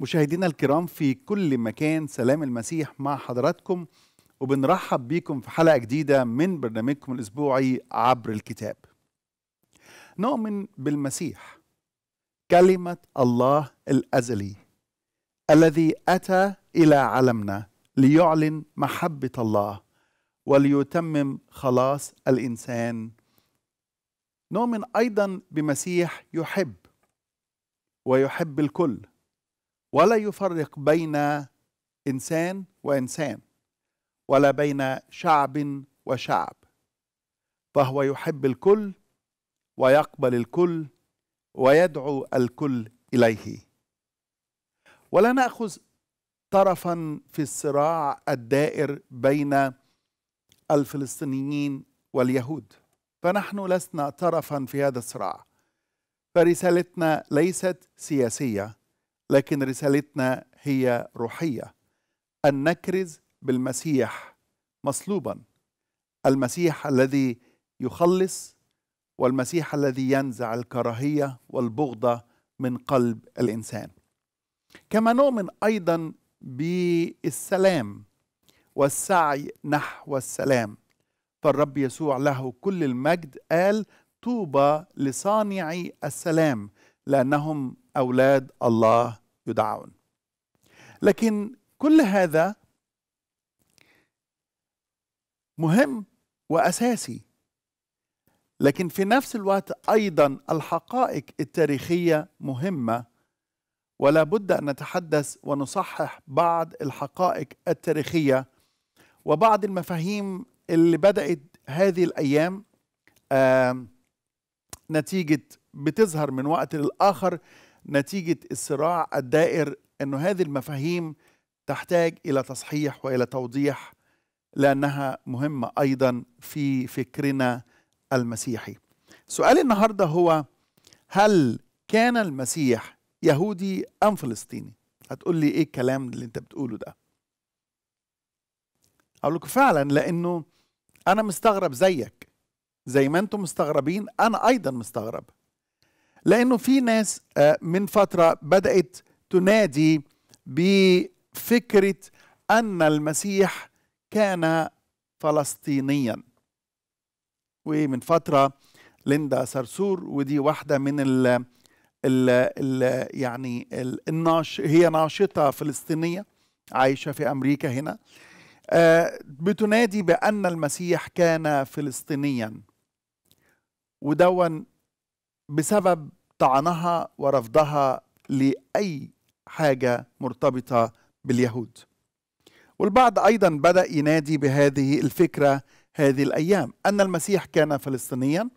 مشاهدينا الكرام في كل مكان سلام المسيح مع حضراتكم وبنرحب بيكم في حلقة جديدة من برنامجكم الأسبوعي عبر الكتاب نؤمن بالمسيح كلمة الله الأزلي الذي أتى إلى عالمنا ليعلن محبة الله وليتمم خلاص الإنسان نؤمن أيضا بمسيح يحب ويحب الكل ولا يفرق بين انسان وانسان ولا بين شعب وشعب فهو يحب الكل ويقبل الكل ويدعو الكل اليه ولا ناخذ طرفا في الصراع الدائر بين الفلسطينيين واليهود فنحن لسنا طرفا في هذا الصراع فرسالتنا ليست سياسيه لكن رسالتنا هي روحيه ان نكرز بالمسيح مصلوبا المسيح الذي يخلص والمسيح الذي ينزع الكراهيه والبغضه من قلب الانسان كما نؤمن ايضا بالسلام والسعي نحو السلام فالرب يسوع له كل المجد قال طوبى لصانعي السلام لانهم أولاد الله يدعون لكن كل هذا مهم وأساسي لكن في نفس الوقت أيضا الحقائق التاريخية مهمة ولا بد أن نتحدث ونصحح بعض الحقائق التاريخية وبعض المفاهيم اللي بدأت هذه الأيام نتيجة بتظهر من وقت للآخر نتيجه الصراع الدائر انه هذه المفاهيم تحتاج الى تصحيح والى توضيح لانها مهمه ايضا في فكرنا المسيحي. سؤال النهارده هو هل كان المسيح يهودي ام فلسطيني؟ هتقول لي ايه الكلام اللي انت بتقوله ده؟ اقول لكم فعلا لانه انا مستغرب زيك زي ما انتم مستغربين انا ايضا مستغرب لانه في ناس آه، من فتره بدات تنادي بفكره ان المسيح كان فلسطينيا ومن فتره ليندا سرسور ودي واحده من ال ال الـ يعني الـ الناش هي ناشطه فلسطينيه عايشه في امريكا هنا آه، بتنادي بان المسيح كان فلسطينيا ودون بسبب طعنها ورفضها لأي حاجة مرتبطة باليهود والبعض أيضا بدأ ينادي بهذه الفكرة هذه الأيام أن المسيح كان فلسطينيا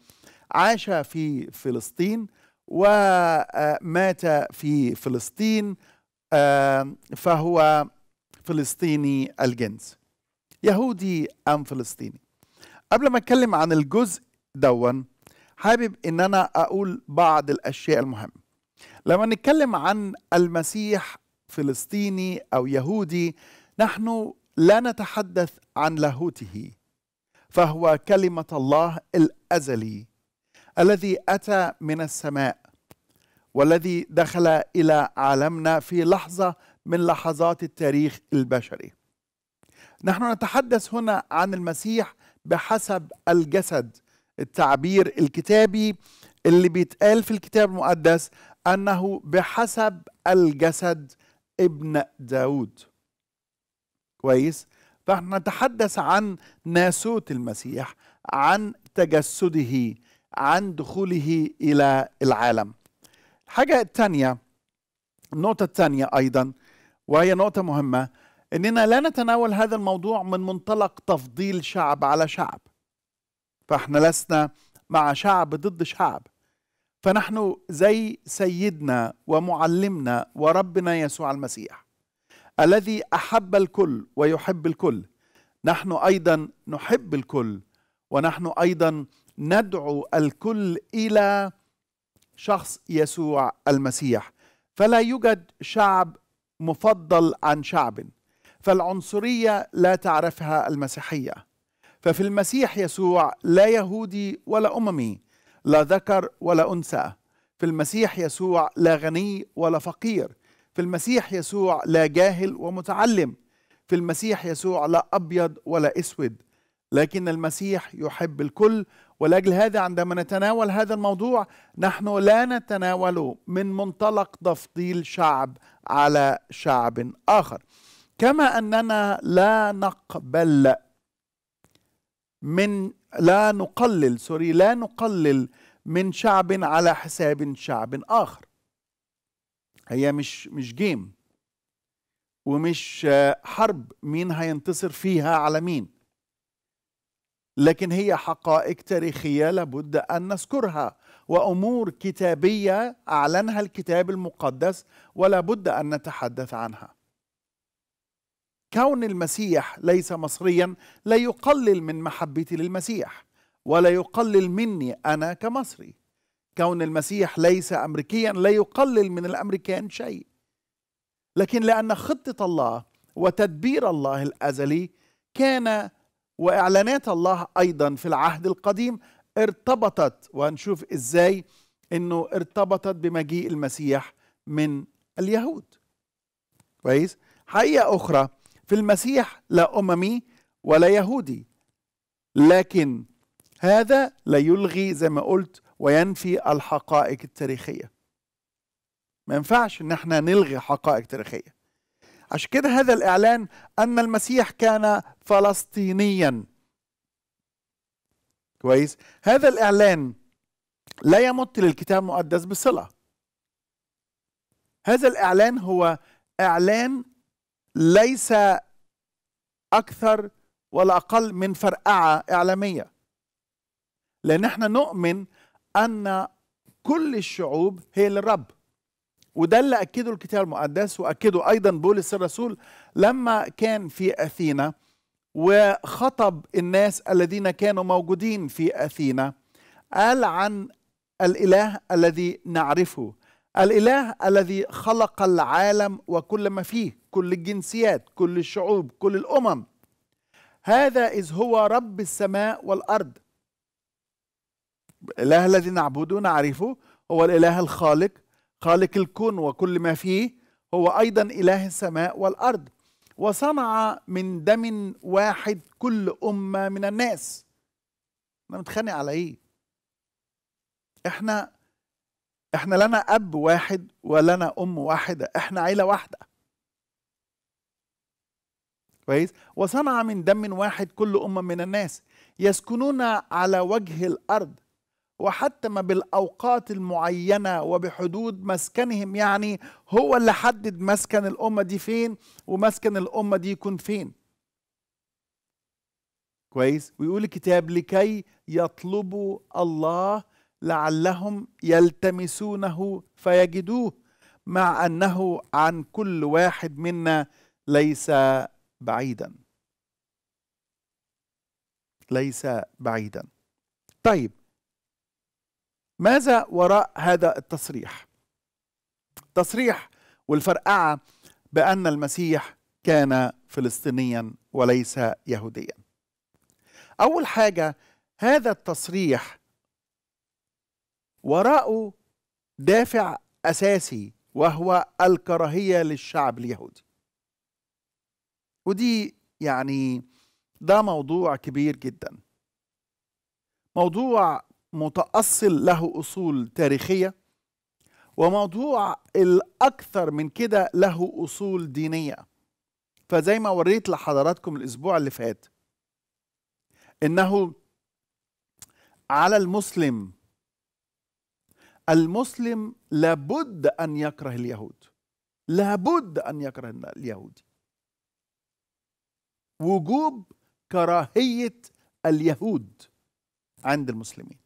عاش في فلسطين ومات آه، في فلسطين آه، فهو فلسطيني الجنس يهودي أم فلسطيني قبل ما أتكلم عن الجزء دون حابب ان انا اقول بعض الاشياء المهمه لما نتكلم عن المسيح فلسطيني او يهودي نحن لا نتحدث عن لاهوته فهو كلمه الله الازلي الذي اتى من السماء والذي دخل الى عالمنا في لحظه من لحظات التاريخ البشري نحن نتحدث هنا عن المسيح بحسب الجسد التعبير الكتابي اللي بيتقال في الكتاب المقدس أنه بحسب الجسد ابن داود كويس فنحن نتحدث عن ناسوت المسيح عن تجسده عن دخوله إلى العالم الحاجة الثانية النقطة الثانية أيضا وهي نقطة مهمة إننا لا نتناول هذا الموضوع من منطلق تفضيل شعب على شعب فاحنا لسنا مع شعب ضد شعب فنحن زي سيدنا ومعلمنا وربنا يسوع المسيح الذي احب الكل ويحب الكل نحن ايضا نحب الكل ونحن ايضا ندعو الكل الى شخص يسوع المسيح فلا يوجد شعب مفضل عن شعب فالعنصريه لا تعرفها المسيحيه ففي المسيح يسوع لا يهودي ولا أممي لا ذكر ولا أنثى في المسيح يسوع لا غني ولا فقير في المسيح يسوع لا جاهل ومتعلم في المسيح يسوع لا أبيض ولا أسود لكن المسيح يحب الكل ولاجل هذا عندما نتناول هذا الموضوع نحن لا نتناوله من منطلق تفضيل شعب على شعب آخر كما أننا لا نقبل من لا نقلل سوري لا نقلل من شعب على حساب شعب آخر هي مش مش جيم ومش حرب مين هينتصر فيها على مين لكن هي حقائق تاريخيه لابد ان نذكرها وامور كتابيه اعلنها الكتاب المقدس ولا بد ان نتحدث عنها كون المسيح ليس مصريا لا يقلل من محبتي للمسيح ولا يقلل مني انا كمصري كون المسيح ليس امريكيا لا يقلل من الامريكان شيء لكن لان خطه الله وتدبير الله الازلي كان واعلانات الله ايضا في العهد القديم ارتبطت وهنشوف ازاي انه ارتبطت بمجيء المسيح من اليهود كويس حقيقه اخرى في المسيح لا أممي ولا يهودي لكن هذا لا يلغي زي ما قلت وينفي الحقائق التاريخية ما ينفعش ان احنا نلغي حقائق تاريخية عشان كده هذا الإعلان أن المسيح كان فلسطينيا كويس هذا الإعلان لا يمت للكتاب المقدس بصلة هذا الإعلان هو إعلان ليس اكثر ولا اقل من فرقعه اعلاميه لان احنا نؤمن ان كل الشعوب هي للرب وده اللي اكده الكتاب المقدس واكده ايضا بولس الرسول لما كان في اثينا وخطب الناس الذين كانوا موجودين في اثينا قال عن الاله الذي نعرفه الاله الذي خلق العالم وكل ما فيه كل الجنسيات كل الشعوب كل الامم هذا اذ هو رب السماء والارض الاله الذي نعبده نعرفه هو الاله الخالق خالق الكون وكل ما فيه هو ايضا اله السماء والارض وصنع من دم واحد كل امه من الناس انا متخانق على ايه احنا احنا لنا اب واحد ولنا ام واحده احنا عيله واحده كويس وصنع من دم واحد كل امه من الناس يسكنون على وجه الارض وحتم بالاوقات المعينه وبحدود مسكنهم يعني هو اللي حدد مسكن الامه دي فين ومسكن الامه دي يكون فين كويس ويقول الكتاب لكي يطلبوا الله لعلهم يلتمسونه فيجدوه مع انه عن كل واحد منا ليس بعيدا ليس بعيدا طيب ماذا وراء هذا التصريح تصريح والفرقعه بان المسيح كان فلسطينيا وليس يهوديا اول حاجه هذا التصريح وراءه دافع أساسي وهو الكراهية للشعب اليهودي ودي يعني ده موضوع كبير جدا موضوع متأصل له أصول تاريخية وموضوع الأكثر من كده له أصول دينية فزي ما وريت لحضراتكم الأسبوع اللي فات إنه على المسلم المسلم لابد أن يكره اليهود لابد أن يكره اليهودي وجوب كراهية اليهود عند المسلمين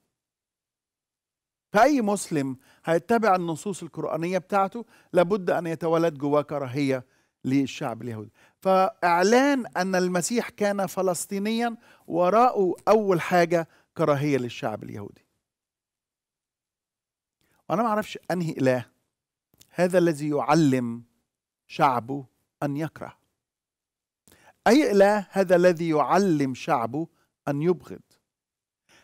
فأي مسلم هيتبع النصوص القرآنية بتاعته لابد أن يتولد جواه كراهية للشعب اليهودي فإعلان أن المسيح كان فلسطينيا وراءه أول حاجة كراهية للشعب اليهودي وأنا ما أعرفش أنهي إله هذا الذي يعلم شعبه أن يكره أي إله هذا الذي يعلم شعبه أن يبغض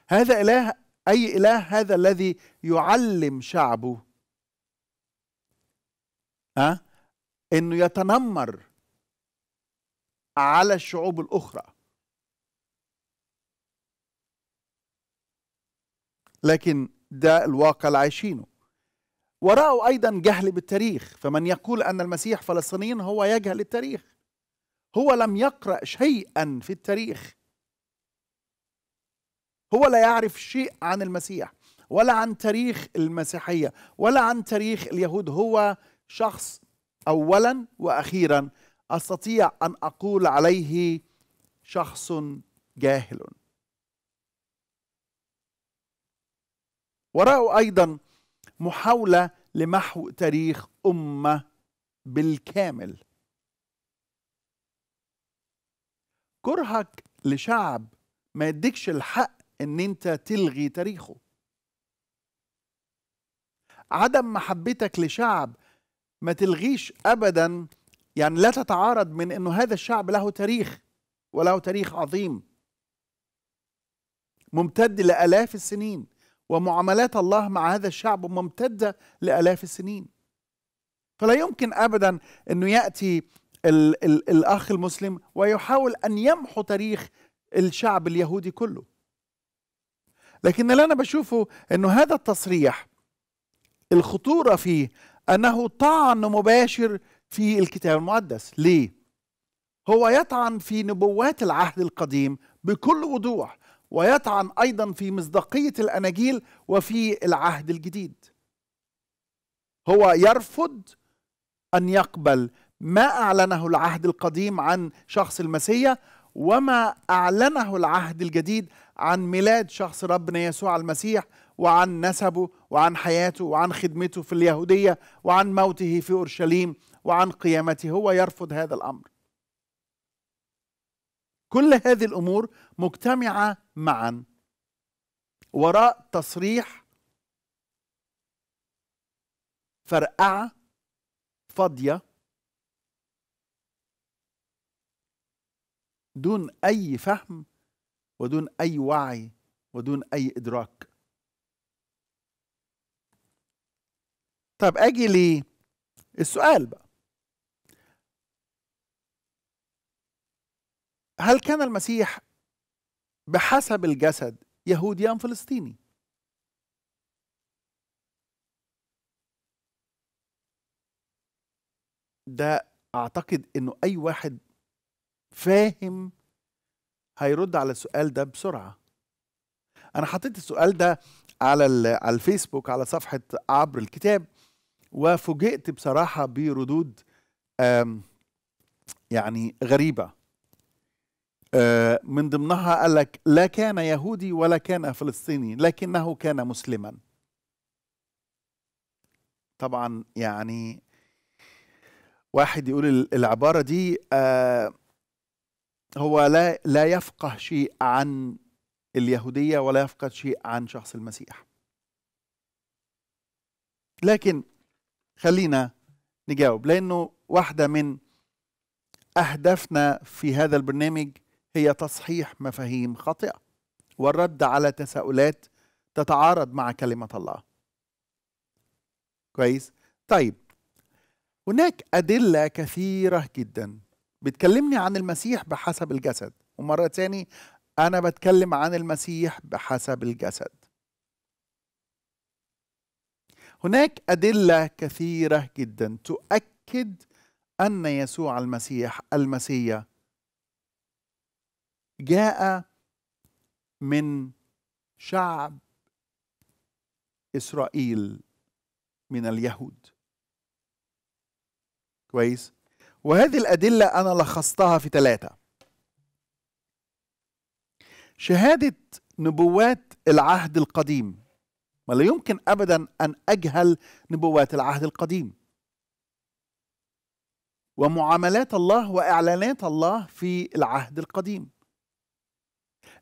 هذا إله أي إله هذا الذي يعلم شعبه ها أنه يتنمر على الشعوب الأخرى لكن ده الواقع اللي عايشينه وراءه أيضا جهل بالتاريخ فمن يقول أن المسيح فلسطينيين هو يجهل التاريخ هو لم يقرأ شيئا في التاريخ هو لا يعرف شيء عن المسيح ولا عن تاريخ المسيحية ولا عن تاريخ اليهود هو شخص أولا وأخيرا أستطيع أن أقول عليه شخص جاهل ورأوا أيضا محاولة لمحو تاريخ أمة بالكامل كرهك لشعب ما يديكش الحق ان انت تلغي تاريخه عدم محبتك لشعب ما تلغيش ابدا يعني لا تتعارض من انه هذا الشعب له تاريخ وله تاريخ عظيم ممتد لالاف السنين ومعاملات الله مع هذا الشعب ممتده لالاف السنين فلا يمكن ابدا انه ياتي الـ الـ الاخ المسلم ويحاول ان يمحو تاريخ الشعب اليهودي كله لكن اللي انا بشوفه انه هذا التصريح الخطوره فيه انه طعن مباشر في الكتاب المقدس ليه هو يطعن في نبوات العهد القديم بكل وضوح ويطعن ايضا في مصداقيه الاناجيل وفي العهد الجديد هو يرفض ان يقبل ما اعلنه العهد القديم عن شخص المسيح وما اعلنه العهد الجديد عن ميلاد شخص ربنا يسوع المسيح وعن نسبه وعن حياته وعن خدمته في اليهوديه وعن موته في اورشليم وعن قيامته هو يرفض هذا الامر كل هذه الامور مجتمعه معا وراء تصريح فرقعة فاضية دون أي فهم ودون أي وعي ودون أي إدراك طب أجي السؤال بقى هل كان المسيح بحسب الجسد يهودي أم فلسطيني ده أعتقد أنه أي واحد فاهم هيرد على السؤال ده بسرعة أنا حطيت السؤال ده على على الفيسبوك على صفحة عبر الكتاب وفوجئت بصراحة بردود يعني غريبة آه، من ضمنها قال لك لا كان يهودي ولا كان فلسطيني لكنه كان مسلما طبعا يعني واحد يقول العبارة دي آه، هو لا لا يفقه شيء عن اليهودية ولا يفقه شيء عن شخص المسيح لكن خلينا نجاوب لأنه واحدة من أهدافنا في هذا البرنامج هي تصحيح مفاهيم خاطئه والرد على تساؤلات تتعارض مع كلمه الله كويس طيب هناك ادله كثيره جدا بتكلمني عن المسيح بحسب الجسد ومره ثانية انا بتكلم عن المسيح بحسب الجسد هناك ادله كثيره جدا تؤكد ان يسوع المسيح المسيا جاء من شعب اسرائيل من اليهود كويس وهذه الادله انا لخصتها في ثلاثه شهاده نبوات العهد القديم ما لا يمكن ابدا ان اجهل نبوات العهد القديم ومعاملات الله واعلانات الله في العهد القديم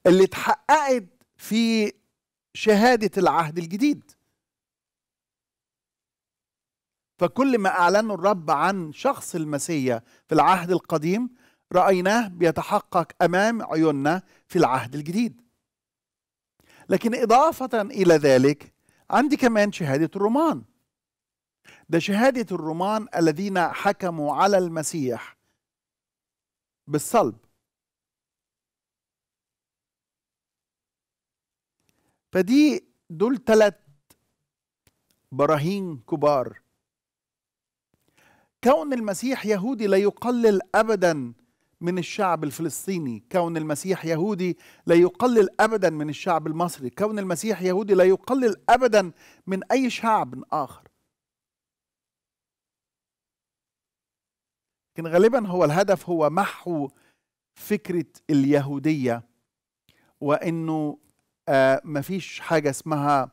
اللي اتحققت في شهادة العهد الجديد فكل ما أعلنه الرب عن شخص المسيح في العهد القديم رأيناه بيتحقق أمام عيوننا في العهد الجديد لكن إضافة إلى ذلك عندي كمان شهادة الرومان ده شهادة الرومان الذين حكموا على المسيح بالصلب فدي دول ثلاث براهين كبار كون المسيح يهودي لا يقلل ابدا من الشعب الفلسطيني كون المسيح يهودي لا يقلل ابدا من الشعب المصري كون المسيح يهودي لا يقلل ابدا من اي شعب اخر لكن غالبا هو الهدف هو محو فكره اليهوديه وانه آه، ما فيش حاجة اسمها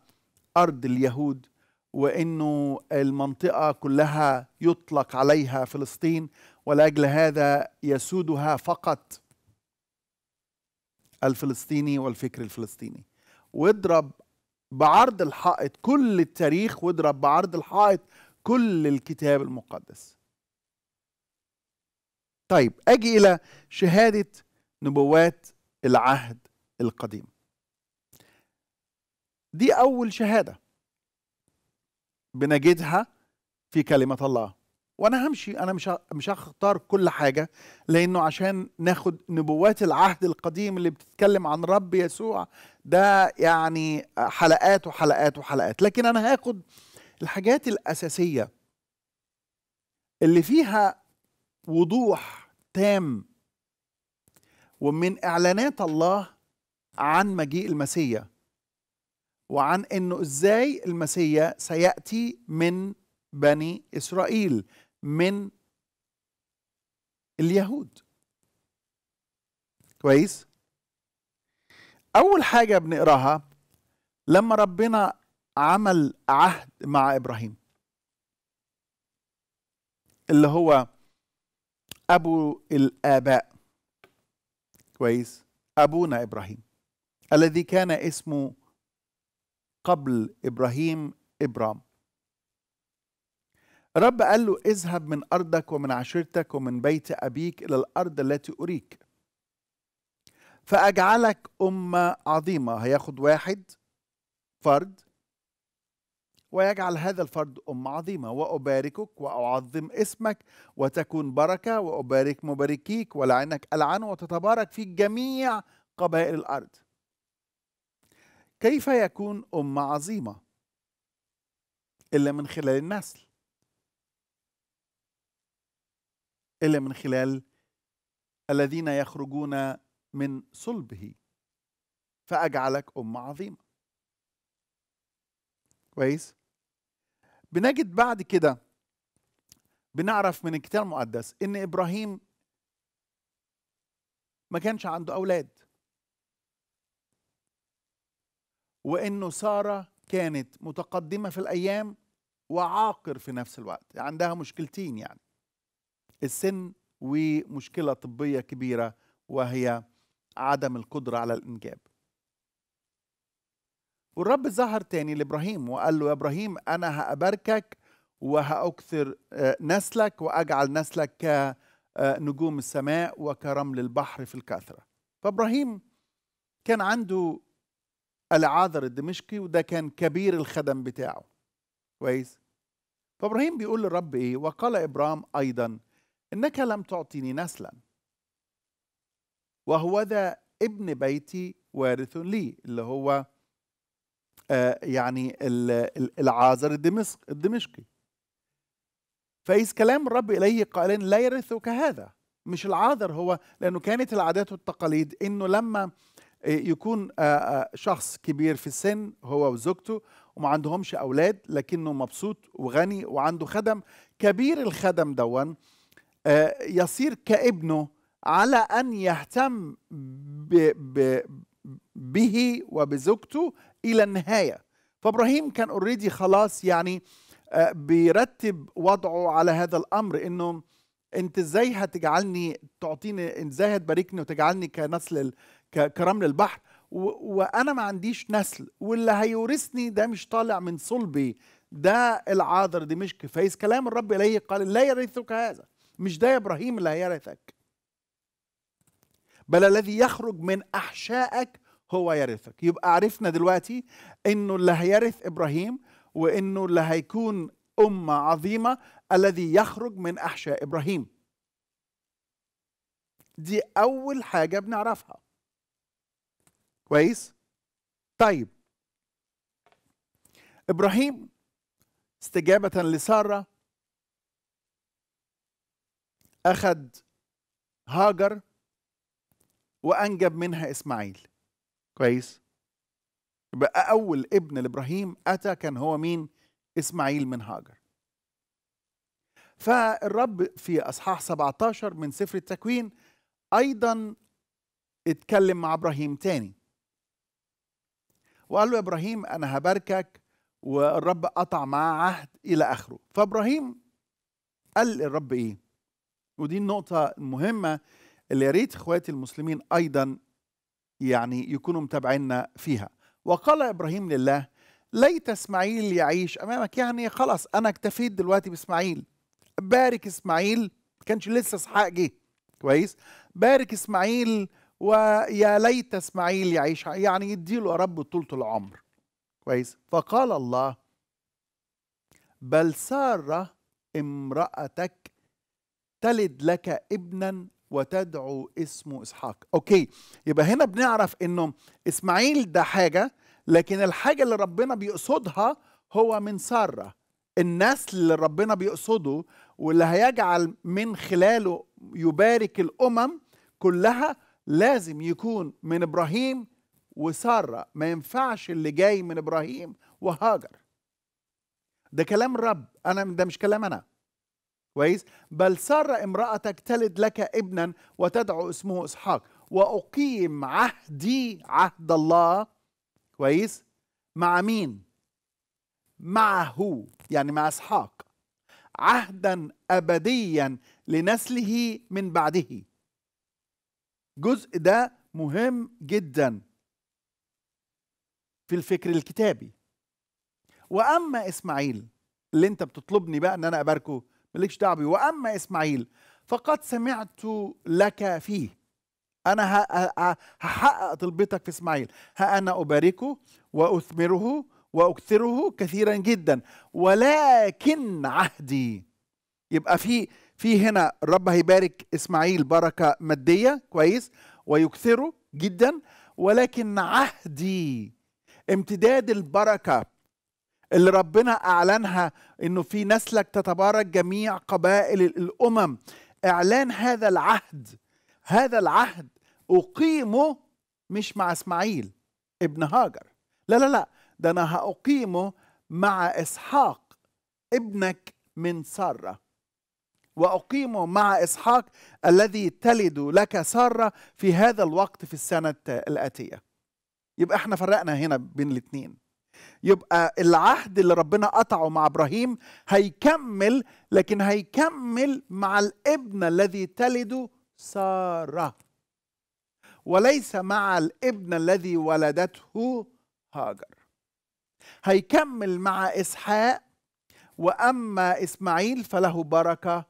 أرض اليهود وانه المنطقه كلها يطلق عليها فلسطين ولاجل هذا يسودها فقط الفلسطيني والفكر الفلسطيني واضرب بعرض الحائط كل التاريخ واضرب بعرض الحائط كل الكتاب المقدس طيب اجي الى شهاده نبوات العهد القديم دي أول شهادة بنجدها في كلمة الله وأنا همشي أنا مش مش هختار كل حاجة لأنه عشان ناخد نبوات العهد القديم اللي بتتكلم عن رب يسوع ده يعني حلقات وحلقات وحلقات لكن أنا هاخد الحاجات الأساسية اللي فيها وضوح تام ومن إعلانات الله عن مجيء المسيح وعن انه ازاي المسيا سياتي من بني اسرائيل من اليهود كويس اول حاجه بنقراها لما ربنا عمل عهد مع ابراهيم اللي هو ابو الاباء كويس ابونا ابراهيم الذي كان اسمه قبل إبراهيم إبرام الرب قال له اذهب من أرضك ومن عشيرتك ومن بيت أبيك إلى الأرض التي أريك فأجعلك أمة عظيمة هياخد واحد فرد ويجعل هذا الفرد أمة عظيمة وأباركك وأعظم اسمك وتكون بركة وأبارك مباركيك ولعنك ألعن وتتبارك في جميع قبائل الأرض كيف يكون أمة عظيمة إلا من خلال النسل إلا من خلال الذين يخرجون من صلبه فأجعلك أمة عظيمة كويس بنجد بعد كده بنعرف من الكتاب المقدس ان ابراهيم ما كانش عنده اولاد وانه ساره كانت متقدمه في الايام وعاقر في نفس الوقت عندها مشكلتين يعني السن ومشكله طبيه كبيره وهي عدم القدره على الانجاب والرب ظهر تاني لابراهيم وقال له يا ابراهيم انا هاباركك وهاكثر آه، نسلك واجعل نسلك كنجوم السماء وكرمل البحر في الكثره فابراهيم كان عنده العاذر الدمشقي وده كان كبير الخدم بتاعه كويس فابراهيم بيقول للرب ايه وقال ابرام ايضا انك لم تعطيني نسلا وهو ذا ابن بيتي وارث لي اللي هو آه يعني العازر الدمشق الدمشقي فإذ كلام الرب إليه قائلا لا يرثك هذا مش العاذر هو لأنه كانت العادات والتقاليد إنه لما آه، يكون آه، آه، شخص كبير في السن هو وزوجته وما عندهمش اولاد لكنه مبسوط وغني وعنده خدم كبير الخدم دون يصير كابنه على ان يهتم به وبزوجته الى النهايه فابراهيم كان اوريدي خلاص يعني بيرتب وضعه على هذا الامر انه انت ازاي هتجعلني تعطيني ازاي هتباركني وتجعلني كنسل كرمل البحر وانا ما عنديش نسل واللي هيورثني ده مش طالع من صلبي ده العاذر دمشق فايز كلام الرب اليه قال لا يرثك هذا مش ده يا ابراهيم اللي هيرثك بل الذي يخرج من احشائك هو يرثك يبقى عرفنا دلوقتي انه اللي هيرث ابراهيم وانه اللي هيكون امه عظيمه الذي يخرج من احشاء ابراهيم دي اول حاجه بنعرفها كويس طيب ابراهيم استجابه لساره اخذ هاجر وانجب منها اسماعيل كويس يبقى اول ابن لابراهيم اتى كان هو مين اسماعيل من هاجر فالرب في اصحاح 17 من سفر التكوين ايضا اتكلم مع ابراهيم تاني وقال له ابراهيم انا هباركك والرب قطع معاه عهد الى اخره فابراهيم قال للرب ايه ودي النقطه المهمه اللي يا ريت اخواتي المسلمين ايضا يعني يكونوا متابعينا فيها وقال ابراهيم لله ليت اسماعيل يعيش امامك يعني خلاص انا اكتفيت دلوقتي باسماعيل بارك اسماعيل ما كانش لسه اسحاق جه كويس بارك اسماعيل ويا ليت اسماعيل يعيش يعني يديله يا رب طولة العمر كويس فقال الله بل سارة امرأتك تلد لك ابنا وتدعو اسمه اسحاق اوكي يبقى هنا بنعرف انه اسماعيل ده حاجه لكن الحاجه اللي ربنا بيقصدها هو من ساره النسل اللي ربنا بيقصده واللي هيجعل من خلاله يبارك الامم كلها لازم يكون من ابراهيم وساره ما ينفعش اللي جاي من ابراهيم وهاجر ده كلام رب انا ده مش كلام انا كويس بل ساره امراتك تلد لك ابنا وتدعو اسمه اسحاق واقيم عهدي عهد الله كويس مع مين معه يعني مع اسحاق عهدا ابديا لنسله من بعده الجزء ده مهم جدا في الفكر الكتابي واما اسماعيل اللي انت بتطلبني بقى ان انا اباركه مالكش دعوه بيه واما اسماعيل فقد سمعت لك فيه انا هحقق طلبتك في اسماعيل ها انا اباركه واثمره واكثره كثيرا جدا ولكن عهدي يبقى في في هنا الرب هيبارك اسماعيل بركه ماديه كويس ويكثره جدا ولكن عهدي امتداد البركه اللي ربنا اعلنها انه في نسلك تتبارك جميع قبائل الامم اعلان هذا العهد هذا العهد اقيمه مش مع اسماعيل ابن هاجر لا لا لا ده انا هاقيمه مع اسحاق ابنك من ساره وأقيمه مع إسحاق الذي تلد لك سارة في هذا الوقت في السنة الآتية يبقى احنا فرقنا هنا بين الاثنين. يبقى العهد اللي ربنا قطعه مع ابراهيم هيكمل لكن هيكمل مع الابن الذي تلده ساره وليس مع الابن الذي ولدته هاجر هيكمل مع اسحاق واما اسماعيل فله بركه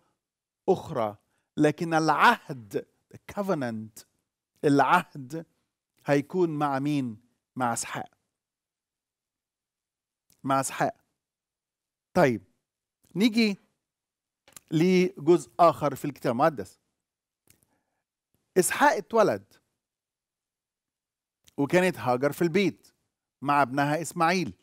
أخرى لكن العهد covenant العهد هيكون مع مين؟ مع اسحاق مع اسحاق طيب نيجي لجزء آخر في الكتاب المقدس إسحاق اتولد وكانت هاجر في البيت مع ابنها إسماعيل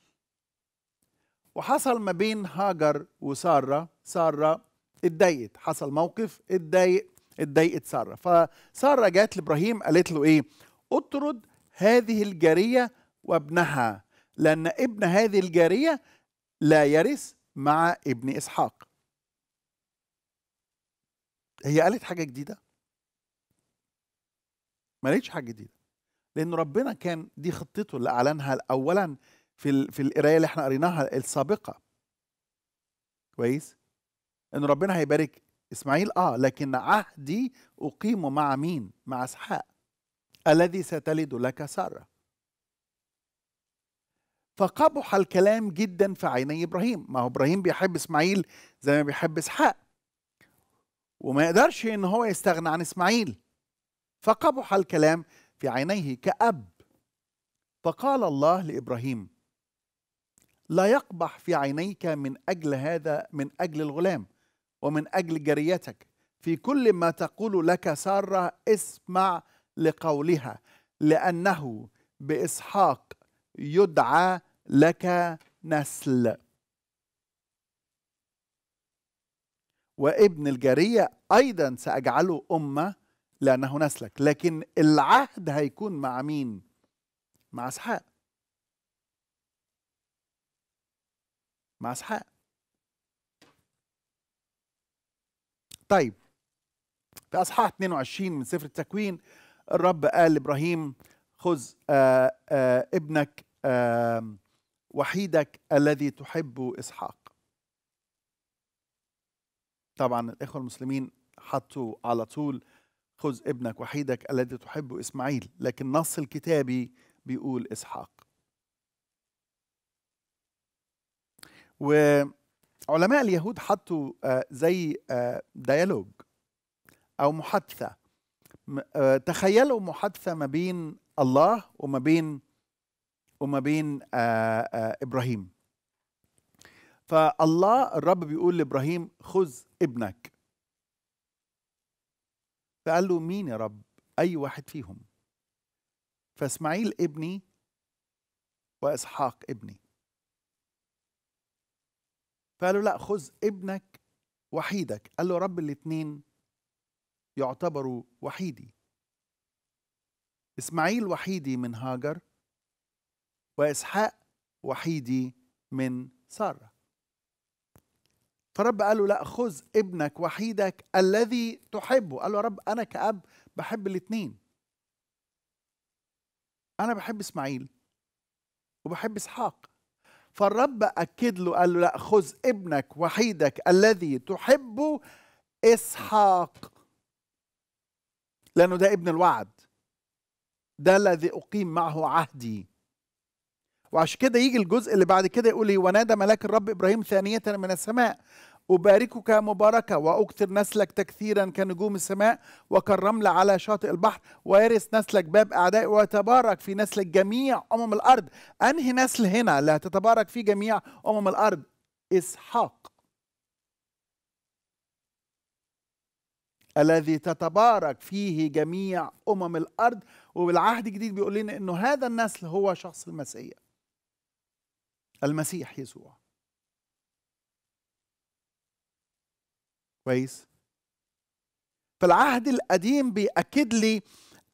وحصل ما بين هاجر وسارة سارة اتضايقت حصل موقف اتضايق اتضايقت ساره فساره جات لابراهيم قالت له ايه اطرد هذه الجاريه وابنها لان ابن هذه الجاريه لا يرث مع ابن اسحاق هي قالت حاجه جديده ما قالتش حاجه جديده لان ربنا كان دي خطته اللي اعلنها اولا في في القرايه اللي احنا قريناها السابقه كويس ان ربنا هيبارك اسماعيل اه لكن عهدي اقيمه مع مين مع اسحاق الذي ستلد لك ساره فقبح الكلام جدا في عيني ابراهيم ما هو ابراهيم بيحب اسماعيل زي ما بيحب اسحاق وما يقدرش ان هو يستغنى عن اسماعيل فقبح الكلام في عينيه كاب فقال الله لابراهيم لا يقبح في عينيك من اجل هذا من اجل الغلام ومن أجل جريتك في كل ما تقول لك سارة اسمع لقولها لأنه بإسحاق يدعى لك نسل وابن الجارية أيضا سأجعله أمة لأنه نسلك لكن العهد هيكون مع مين؟ مع إسحاق مع إسحاق طيب في اصحاح 22 من سفر التكوين الرب قال لابراهيم خذ آه، آه، ابنك وحيدك الذي تحبه اسحاق طبعا الاخوه المسلمين حطوا على طول خذ ابنك وحيدك الذي تحبه اسماعيل لكن نص الكتابي بيقول اسحاق و علماء اليهود حطوا آه، زي آه، ديالوج او محادثه آه، تخيلوا محادثه ما بين الله وما بين وما بين ابراهيم فالله الرب بيقول لابراهيم خذ ابنك فقال له مين يا رب اي واحد فيهم فاسماعيل ابني واسحاق ابني فقال له لا خذ ابنك وحيدك قال له رب الاثنين يعتبروا وحيدي اسماعيل وحيدي من هاجر واسحاق وحيدي من ساره فرب قال له لا خذ ابنك وحيدك الذي تحبه قال له يا رب انا كاب بحب الاثنين انا بحب اسماعيل وبحب اسحاق فالرب أكد له قال له لا خذ ابنك وحيدك الذي تحبه إسحاق لأنه ده ابن الوعد ده الذي أقيم معه عهدي وعشان كده يجي الجزء اللي بعد كده يقول لي إيه؟ ونادى ملاك الرب إبراهيم ثانية من السماء أباركك مباركة وأكثر نسلك تكثيرا كنجوم السماء وكالرمل على شاطئ البحر ويرث نسلك باب أعدائي وتبارك في نسلك جميع أمم الأرض أنهي نسل هنا لا تتبارك في جميع أمم الأرض إسحاق الذي تتبارك فيه جميع أمم الأرض وبالعهد الجديد بيقول لنا أنه هذا النسل هو شخص المسيح المسيح يسوع كويس فالعهد القديم بيأكد لي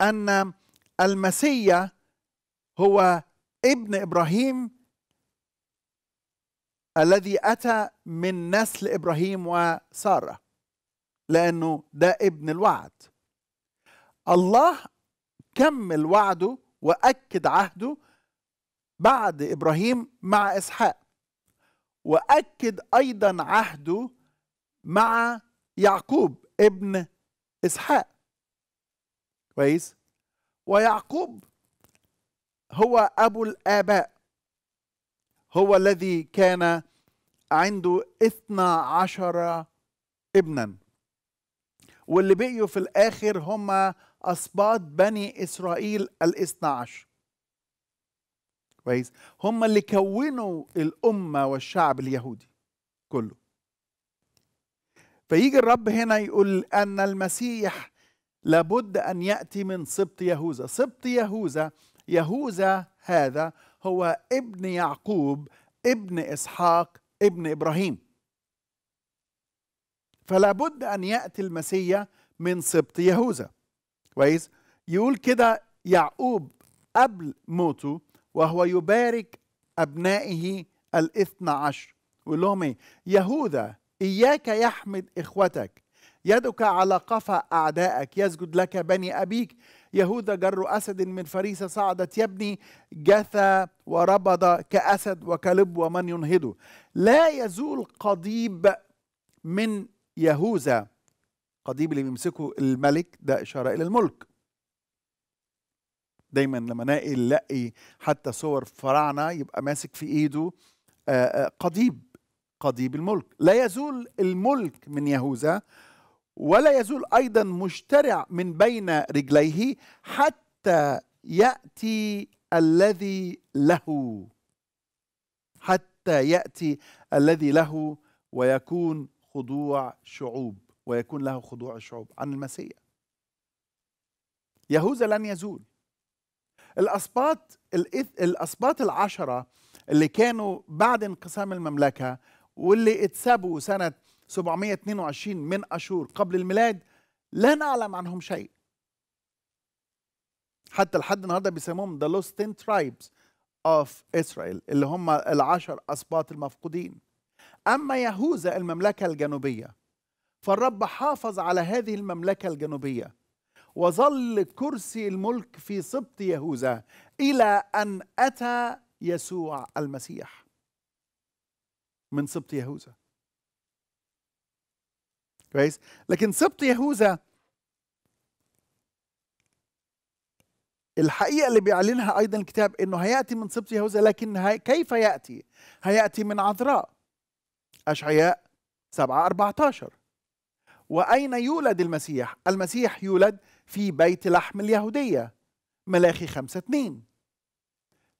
أن المسيا هو ابن إبراهيم الذي أتى من نسل إبراهيم وسارة لأنه ده ابن الوعد الله كمل وعده وأكد عهده بعد إبراهيم مع إسحاق وأكد أيضا عهده مع يعقوب ابن اسحاق كويس ويعقوب هو ابو الاباء هو الذي كان عنده اثنا عشر ابنا واللي بقيوا في الاخر هم اسباط بني اسرائيل الاثنا عشر كويس هم اللي كونوا الامه والشعب اليهودي كله فيجي الرب هنا يقول أن المسيح لابد أن يأتي من سبط يهوذا سبط يهوذا يهوذا هذا هو ابن يعقوب ابن إسحاق ابن إبراهيم فلا بد أن يأتي المسيح من سبط يهوذا كويس يقول كده يعقوب قبل موته وهو يبارك أبنائه الاثنى عشر يقول لهم إيه يهوذا إياك يحمد إخوتك يدك على قفا أعدائك يسجد لك بني أبيك يهوذا جر أسد من فريسة صعدت يبني جثى وربض كأسد وكلب ومن ينهضه لا يزول قضيب من يهوذا قضيب اللي بيمسكه الملك ده إشارة إلى الملك دايما لما نلاقي نلاقي حتى صور فراعنة يبقى ماسك في إيده آه، آه، قضيب قضيب الملك لا يزول الملك من يهوذا ولا يزول ايضا مشترع من بين رجليه حتى ياتي الذي له حتى ياتي الذي له ويكون خضوع شعوب ويكون له خضوع الشعوب عن المسيح يهوذا لن يزول الاسباط الاسباط العشره اللي كانوا بعد انقسام المملكه واللي اتسبوا سنة 722 من أشور قبل الميلاد لا نعلم عنهم شيء حتى لحد النهارده بيسموهم ذا Lost 10 ترايبز اوف اسرائيل اللي هم العشر اسباط المفقودين اما يهوذا المملكه الجنوبيه فالرب حافظ على هذه المملكه الجنوبيه وظل كرسي الملك في سبط يهوذا الى ان اتى يسوع المسيح من سبط يهوذا كويس لكن سبط يهوذا الحقيقة اللي بيعلنها أيضا الكتاب أنه هيأتي من سبط يهوذا لكن هي كيف يأتي؟ هيأتي من عذراء أشعياء 7 14 وأين يولد المسيح؟ المسيح يولد في بيت لحم اليهودية ملاخي 5 2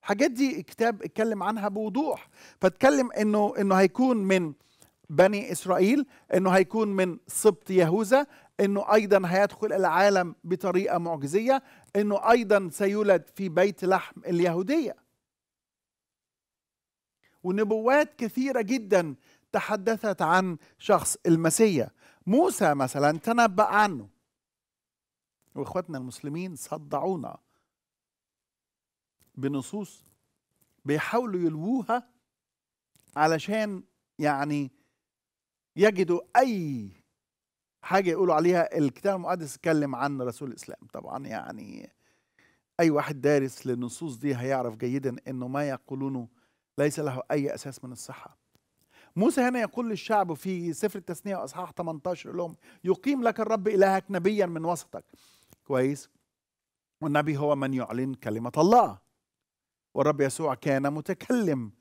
الحاجات دي الكتاب اتكلم عنها بوضوح فاتكلم انه انه هيكون من بني اسرائيل انه هيكون من سبط يهوذا انه ايضا هيدخل العالم بطريقه معجزيه انه ايضا سيولد في بيت لحم اليهوديه ونبوات كثيره جدا تحدثت عن شخص المسيا موسى مثلا تنبأ عنه واخواتنا المسلمين صدعونا بنصوص بيحاولوا يلووها علشان يعني يجدوا اي حاجه يقولوا عليها الكتاب المقدس اتكلم عن رسول الاسلام طبعا يعني اي واحد دارس للنصوص دي هيعرف جيدا انه ما يقولونه ليس له اي اساس من الصحه موسى هنا يقول للشعب في سفر التثنية وأصحاح 18 لهم يقيم لك الرب إلهك نبيا من وسطك كويس والنبي هو من يعلن كلمة الله والرب يسوع كان متكلم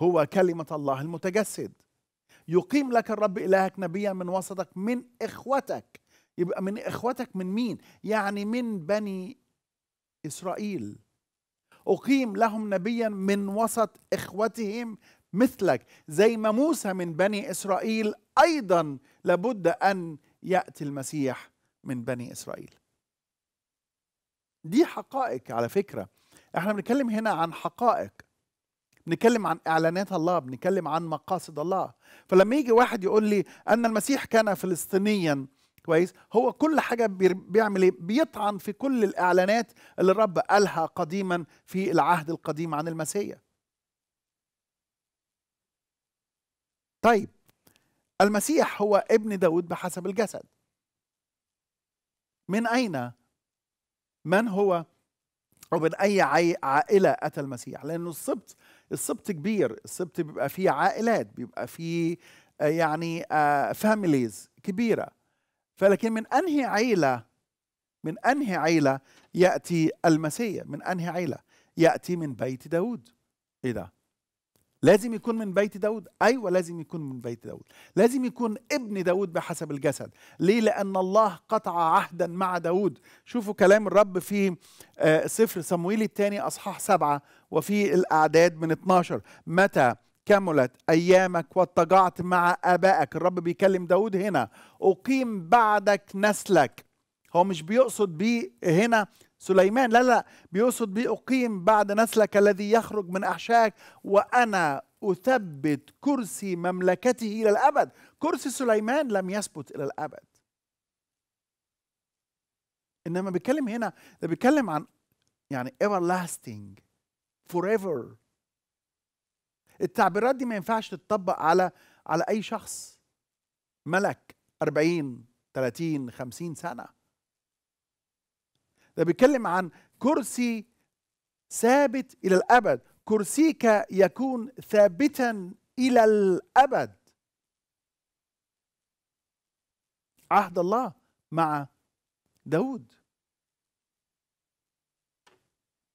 هو كلمة الله المتجسد يقيم لك الرب إلهك نبيا من وسطك من إخوتك يبقى من إخوتك من مين؟ يعني من بني إسرائيل أقيم لهم نبيا من وسط إخوتهم مثلك زي ما موسى من بني إسرائيل أيضا لابد أن يأتي المسيح من بني إسرائيل دي حقائق على فكرة احنا بنتكلم هنا عن حقائق بنتكلم عن اعلانات الله بنتكلم عن مقاصد الله فلما يجي واحد يقول لي ان المسيح كان فلسطينيا كويس هو كل حاجه بيعمل ايه بيطعن في كل الاعلانات اللي الرب قالها قديما في العهد القديم عن المسيح طيب المسيح هو ابن داود بحسب الجسد من اين من هو أو من أي عائلة أتى المسيح لأنه السبط السبط كبير السبط بيبقى فيه عائلات بيبقى فيه آه، يعني فاميليز آه، كبيرة فلكن من أنهي عيلة من أنهي عيلة يأتي المسيح من أنهي عيلة يأتي من بيت داود إيه ده لازم يكون من بيت داود أيوة لازم يكون من بيت داود لازم يكون ابن داود بحسب الجسد ليه لأن الله قطع عهدا مع داود شوفوا كلام الرب في آه، سفر صمويل الثاني أصحاح سبعة وفي الأعداد من 12 متى كملت أيامك واتجعت مع آبائك الرب بيكلم داود هنا أقيم بعدك نسلك هو مش بيقصد بيه هنا سليمان لا لا بيقصد بيه أقيم بعد نسلك الذي يخرج من أحشاك وأنا أثبت كرسي مملكته إلى الأبد كرسي سليمان لم يثبت إلى الأبد إنما بيتكلم هنا ده بيتكلم عن يعني everlasting forever التعبيرات دي ما ينفعش تتطبق على على أي شخص ملك 40 30 50 سنة ده بيتكلم عن كرسي ثابت الى الابد كرسيك يكون ثابتا الى الابد عهد الله مع داود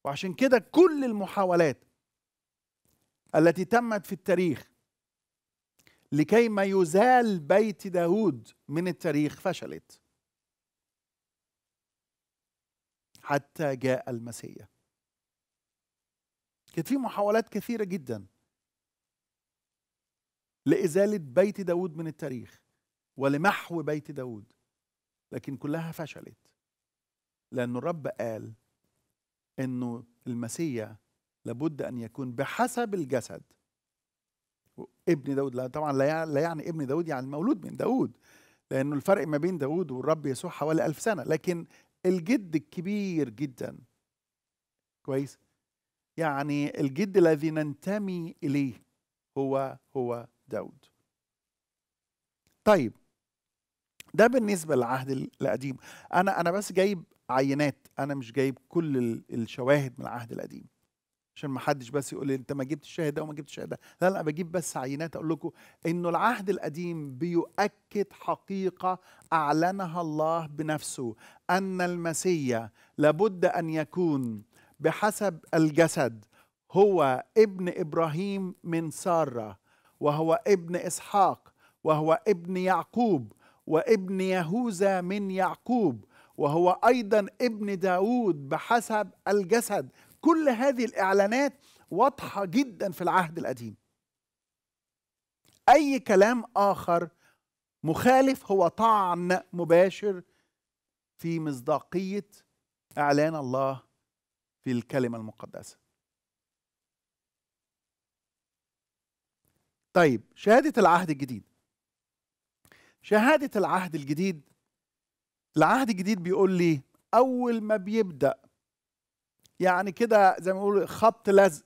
وعشان كده كل المحاولات التي تمت في التاريخ لكي ما يزال بيت داود من التاريخ فشلت حتى جاء المسيح كانت في محاولات كثيرة جدا لإزالة بيت داود من التاريخ ولمحو بيت داود لكن كلها فشلت لأن الرب قال أنه المسيح لابد أن يكون بحسب الجسد ابن داود لا طبعا لا يعني ابن داود يعني المولود من داود لأنه الفرق ما بين داود والرب يسوع حوالي ألف سنة لكن الجد الكبير جدا كويس يعني الجد الذي ننتمي اليه هو هو داود طيب ده بالنسبه للعهد القديم انا انا بس جايب عينات انا مش جايب كل الشواهد من العهد القديم عشان ما حدش بس يقول لي انت ما جبتش ده وما جبتش ده لا لا بجيب بس عينات اقول لكم انه العهد القديم بيؤكد حقيقه اعلنها الله بنفسه ان المسيا لابد ان يكون بحسب الجسد هو ابن ابراهيم من ساره وهو ابن اسحاق وهو ابن يعقوب وابن يهوذا من يعقوب وهو ايضا ابن داود بحسب الجسد كل هذه الإعلانات واضحة جدا في العهد القديم أي كلام آخر مخالف هو طعن مباشر في مصداقية إعلان الله في الكلمة المقدسة طيب شهادة العهد الجديد شهادة العهد الجديد العهد الجديد بيقول لي أول ما بيبدأ يعني كده زي ما بيقولوا خبط لزق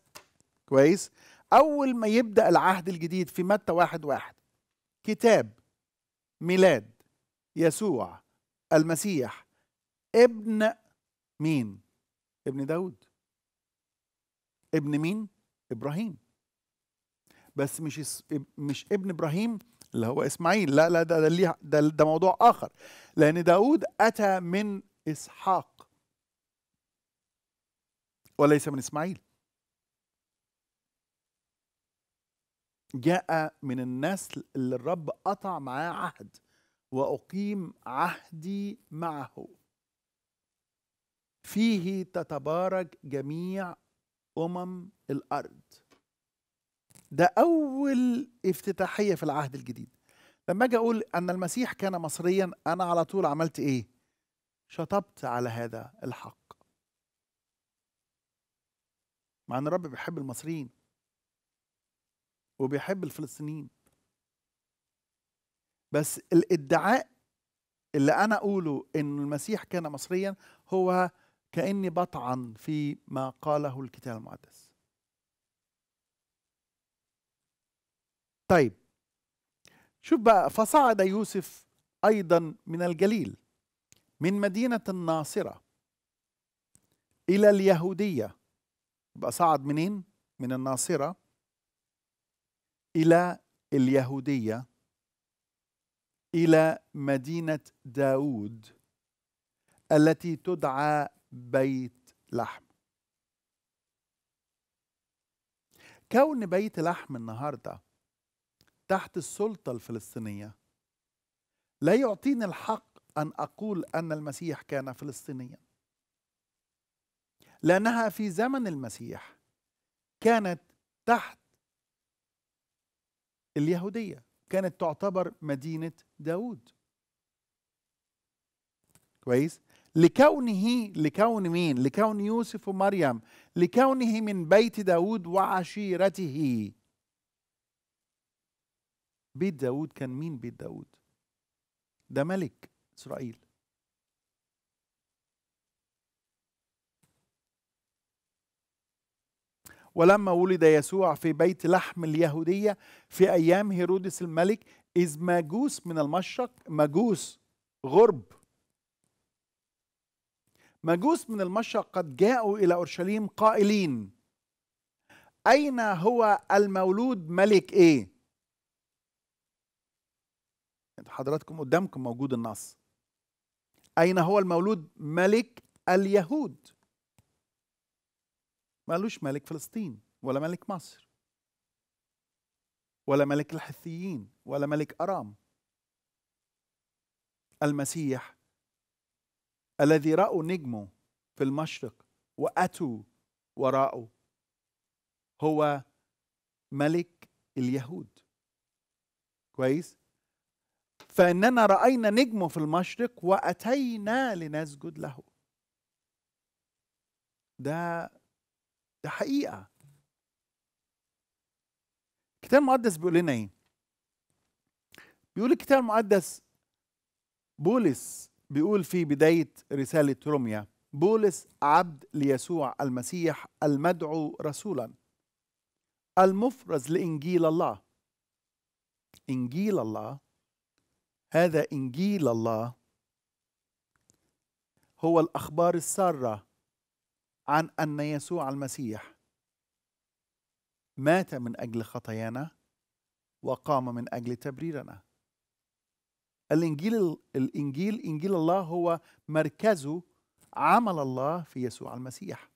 كويس اول ما يبدا العهد الجديد في متى واحد واحد كتاب ميلاد يسوع المسيح ابن مين ابن داود ابن مين ابراهيم بس مش اس... مش ابن ابراهيم اللي هو اسماعيل لا لا ده ده ده, ده موضوع اخر لان داود اتى من اسحاق وليس من اسماعيل جاء من النسل اللي الرب قطع معاه عهد واقيم عهدي معه فيه تتبارك جميع امم الارض ده اول افتتاحيه في العهد الجديد لما اجي اقول ان المسيح كان مصريا انا على طول عملت ايه شطبت على هذا الحق مع ان الرب بيحب المصريين وبيحب الفلسطينيين بس الادعاء اللي انا اقوله ان المسيح كان مصريا هو كاني بطعن في ما قاله الكتاب المقدس طيب شوف بقى فصعد يوسف ايضا من الجليل من مدينه الناصره الى اليهوديه يبقى صعد منين؟ من الناصرة إلى اليهودية إلى مدينة داود التي تدعى بيت لحم كون بيت لحم النهارده تحت السلطه الفلسطينيه لا يعطيني الحق ان اقول ان المسيح كان فلسطينيا لأنها في زمن المسيح كانت تحت اليهودية كانت تعتبر مدينة داود كويس لكونه لكون مين لكون يوسف ومريم لكونه من بيت داود وعشيرته بيت داود كان مين بيت داود ده ملك إسرائيل ولما ولد يسوع في بيت لحم اليهودية في أيام هيرودس الملك إذ ماجوس من المشرق ماجوس غرب ماجوس من المشرق قد جاءوا إلى أورشليم قائلين أين هو المولود ملك إيه؟ حضراتكم قدامكم موجود النص أين هو المولود ملك اليهود ما قالوش ملك فلسطين ولا ملك مصر ولا ملك الحثيين ولا ملك أرام المسيح الذي رأوا نجمه في المشرق وأتوا وراءه هو ملك اليهود كويس فإننا رأينا نجمه في المشرق وأتينا لنسجد له ده ده حقيقه الكتاب المقدس بيقول لنا ايه بيقول الكتاب المقدس بولس بيقول في بدايه رساله روميا بولس عبد ليسوع المسيح المدعو رسولا المفرز لانجيل الله انجيل الله هذا انجيل الله هو الاخبار الساره عن أن يسوع المسيح مات من أجل خطايانا وقام من أجل تبريرنا الإنجيل الإنجيل إنجيل الله هو مركزه عمل الله في يسوع المسيح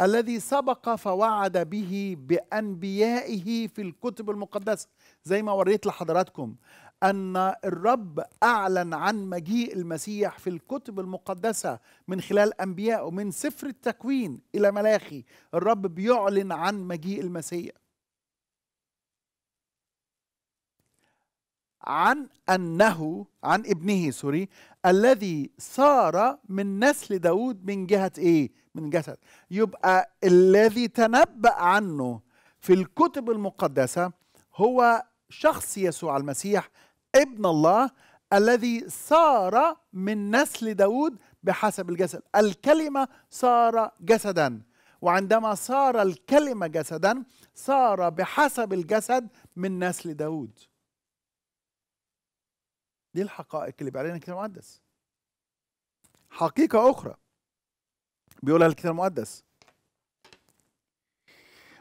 الذي سبق فوعد به بأنبيائه في الكتب المقدسة زي ما وريت لحضراتكم ان الرب اعلن عن مجيء المسيح في الكتب المقدسه من خلال انبيائه من سفر التكوين الى ملاخي الرب بيعلن عن مجيء المسيح عن انه عن ابنه سوري الذي صار من نسل داود من جهه ايه من جسد يبقى الذي تنبأ عنه في الكتب المقدسه هو شخص يسوع المسيح ابن الله الذي صار من نسل داود بحسب الجسد الكلمة صار جسدا وعندما صار الكلمة جسدا صار بحسب الجسد من نسل داود دي الحقائق اللي بيعلنها الكتاب المقدس حقيقة أخرى بيقولها الكتاب المقدس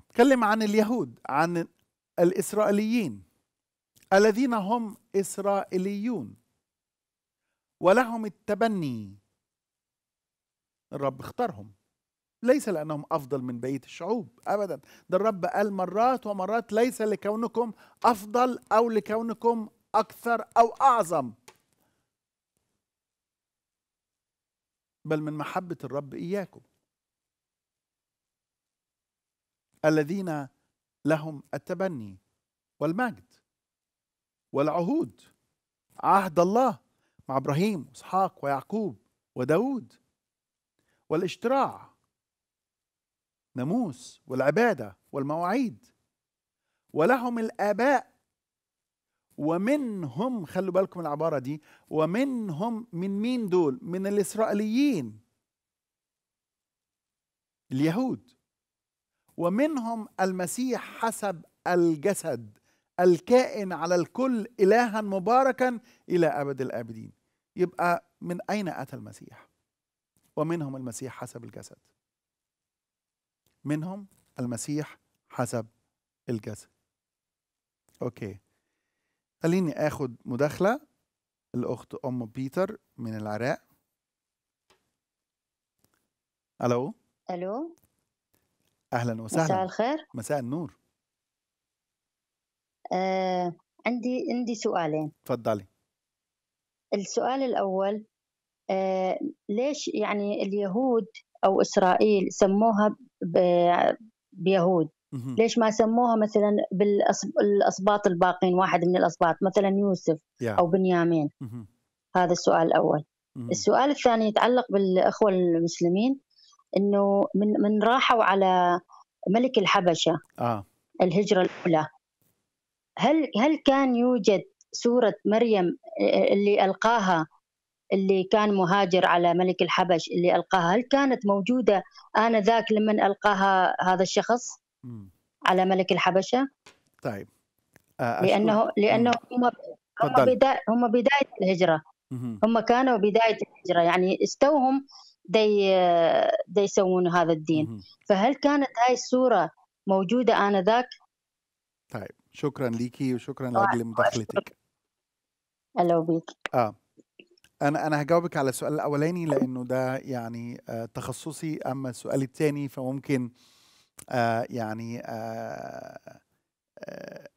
بتكلم عن اليهود عن الإسرائيليين الذين هم إسرائيليون ولهم التبني الرب اختارهم ليس لأنهم أفضل من بقية الشعوب أبدا ده الرب قال مرات ومرات ليس لكونكم أفضل أو لكونكم أكثر أو أعظم بل من محبة الرب إياكم الذين لهم التبني والمجد والعهود عهد الله مع ابراهيم واسحاق ويعقوب وداود والاشتراع ناموس والعباده والمواعيد ولهم الاباء ومنهم خلوا بالكم العباره دي ومنهم من مين دول من الاسرائيليين اليهود ومنهم المسيح حسب الجسد الكائن على الكل إلها مباركا إلى أبد الآبدين يبقى من أين أتى المسيح ومنهم المسيح حسب الجسد منهم المسيح حسب الجسد أوكي خليني آخد مداخلة الأخت أم بيتر من العراق ألو ألو أهلا وسهلا مساء الخير مساء النور آه عندي عندي سؤالين تفضلي السؤال الأول آه ليش يعني اليهود أو إسرائيل سموها بيهود ليش ما سموها مثلا بالاسباط الباقين واحد من الاسباط مثلا يوسف او بنيامين هذا السؤال الاول السؤال الثاني يتعلق بالاخوه المسلمين انه من من راحوا على ملك الحبشه آه. الهجره الاولى هل هل كان يوجد سوره مريم آه، آه، اللي القاها اللي كان مهاجر على ملك الحبش اللي القاها هل كانت موجوده انذاك لمن القاها هذا الشخص على ملك الحبشه؟ طيب آه، أشكر. لانه لانه هم هم بدايه هم بدايه الهجره هم كانوا بدايه الهجره يعني استوهم دي دي يسوون هذا الدين فهل كانت هاي الصوره موجوده انذاك؟ طيب شكرا ليكي وشكرا لاجل مداخلتك الو بيك اه انا انا هجاوبك على السؤال الاولاني لانه ده يعني آه تخصصي اما السؤال الثاني فممكن آه يعني آه آه, آه،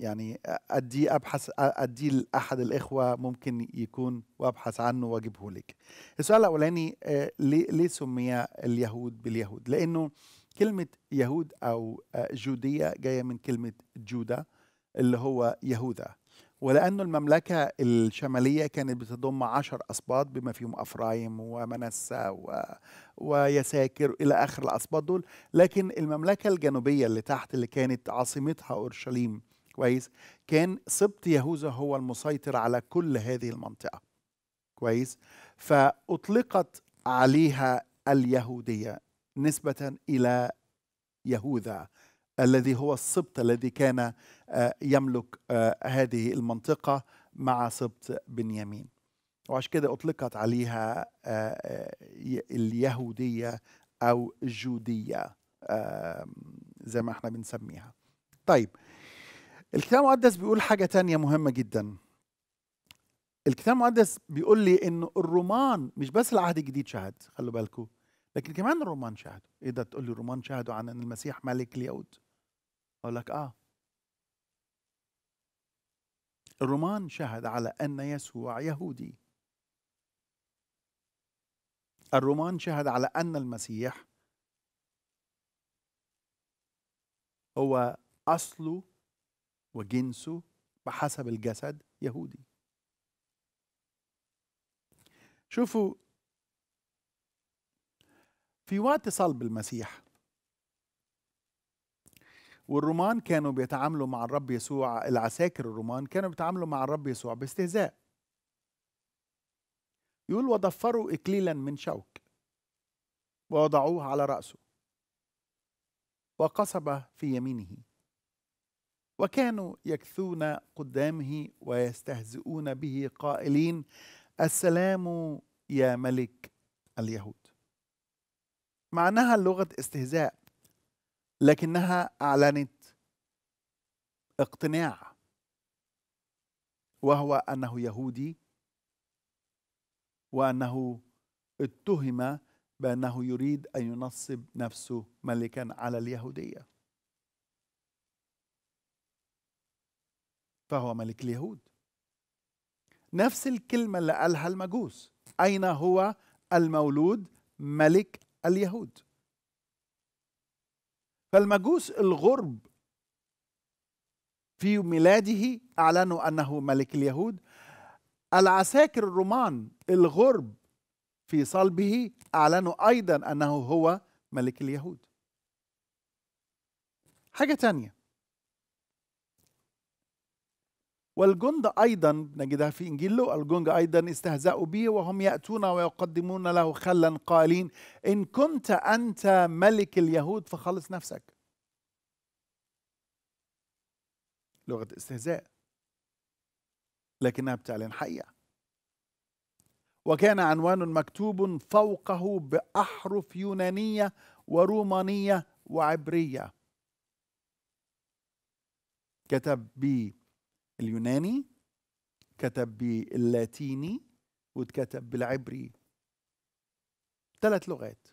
يعني ادي ابحث ادي لاحد الاخوه ممكن يكون وابحث عنه واجيبه لك. السؤال الاولاني آه ليه سمي اليهود باليهود؟ لانه كلمة يهود أو آه، جودية جاية من كلمة جودا اللي هو يهوذا ولأن المملكة الشمالية كانت بتضم عشر أسباط بما فيهم أفرايم ومنسى و... ويساكر إلى آخر الأسباط دول لكن المملكة الجنوبية اللي تحت اللي كانت عاصمتها أورشليم كويس كان سبط يهوذا هو المسيطر على كل هذه المنطقة كويس فأطلقت عليها اليهودية نسبة إلى يهوذا الذي هو السبط الذي كان آه، يملك آه، هذه المنطقة مع سبط بنيامين وعشان كده أطلقت عليها آه، اليهودية أو الجودية زي ما احنا بنسميها طيب الكتاب المقدس بيقول حاجة تانية مهمة جدا الكتاب المقدس بيقول لي ان الرومان مش بس العهد الجديد شهد خلوا بالكم لكن كمان الرومان شهدوا ايه تقول لي الرومان شهدوا عن ان المسيح ملك اليهود اقول لك اه الرومان شهد على ان يسوع يهودي الرومان شهد على ان المسيح هو اصله وجنسه بحسب الجسد يهودي شوفوا في وقت صلب المسيح والرومان كانوا بيتعاملوا مع الرب يسوع العساكر الرومان كانوا بيتعاملوا مع الرب يسوع باستهزاء يقول وضفروا إكليلا من شوك ووضعوه على رأسه وقصب في يمينه وكانوا يكثون قدامه ويستهزئون به قائلين السلام يا ملك اليهود مع انها لغة استهزاء لكنها أعلنت اقتناع وهو أنه يهودي وأنه اتهم بأنه يريد أن ينصب نفسه ملكا على اليهودية فهو ملك اليهود نفس الكلمة اللي قالها المجوس أين هو المولود ملك اليهود فالمجوس الغرب في ميلاده أعلنوا أنه ملك اليهود العساكر الرومان الغرب في صلبه أعلنوا أيضا أنه هو ملك اليهود حاجة تانية والجند أيضا نجدها في إنجيل لو الجند أيضا استهزأوا به وهم يأتون ويقدمون له خلا قائلين إن كنت أنت ملك اليهود فخلص نفسك لغة استهزاء لكنها بتعلن حقيقة وكان عنوان مكتوب فوقه بأحرف يونانية ورومانية وعبرية كتب بي اليوناني اتكتب باللاتيني واتكتب بالعبري ثلاث لغات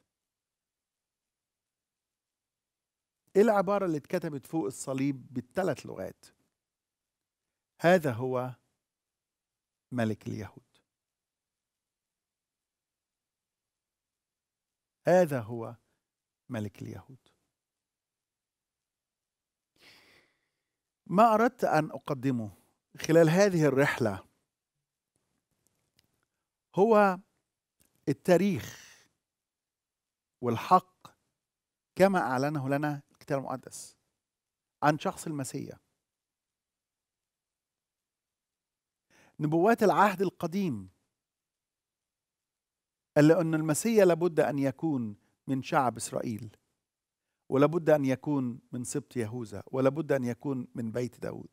ايه العبارة اللي اتكتبت فوق الصليب بالثلاث لغات هذا هو ملك اليهود هذا هو ملك اليهود ما أردت أن أقدمه خلال هذه الرحلة هو التاريخ والحق كما أعلنه لنا الكتاب المقدس عن شخص المسيح نبوات العهد القديم قال أن المسيح لابد أن يكون من شعب إسرائيل ولابد أن يكون من سبط يهوذا ولابد أن يكون من بيت داود